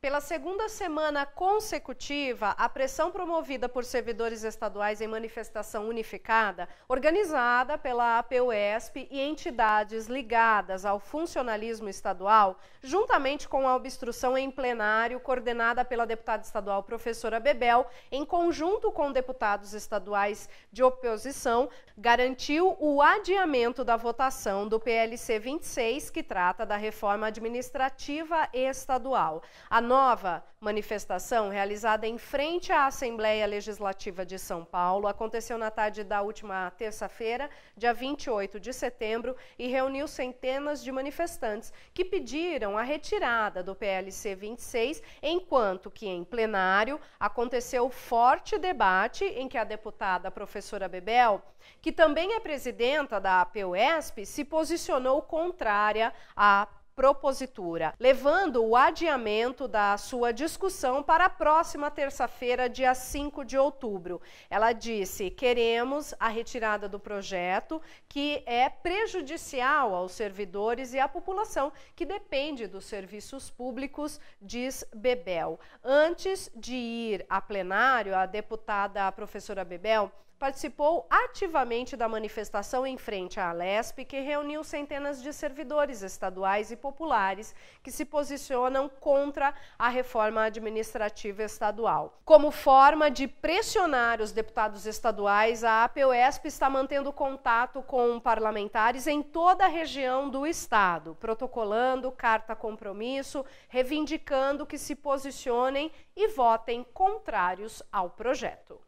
Pela segunda semana consecutiva, a pressão promovida por servidores estaduais em manifestação unificada, organizada pela APUESP e entidades ligadas ao funcionalismo estadual, juntamente com a obstrução em plenário coordenada pela deputada estadual professora Bebel, em conjunto com deputados estaduais de oposição, garantiu o adiamento da votação do PLC 26, que trata da reforma administrativa estadual. A nova manifestação, realizada em frente à Assembleia Legislativa de São Paulo, aconteceu na tarde da última terça-feira, dia 28 de setembro, e reuniu centenas de manifestantes que pediram a retirada do PLC 26, enquanto que em plenário aconteceu forte debate em que a deputada professora Bebel, que também é presidenta da APUESP, se posicionou contrária à propositura, levando o adiamento da sua discussão para a próxima terça-feira, dia 5 de outubro. Ela disse: queremos a retirada do projeto, que é prejudicial aos servidores e à população que depende dos serviços públicos, diz Bebel. Antes de ir a plenário, a deputada a professora Bebel participou ativamente da manifestação em frente à Lesp, que reuniu centenas de servidores estaduais e populares que se posicionam contra a reforma administrativa estadual. Como forma de pressionar os deputados estaduais, a APOESP está mantendo contato com parlamentares em toda a região do estado, protocolando carta compromisso, reivindicando que se posicionem e votem contrários ao projeto.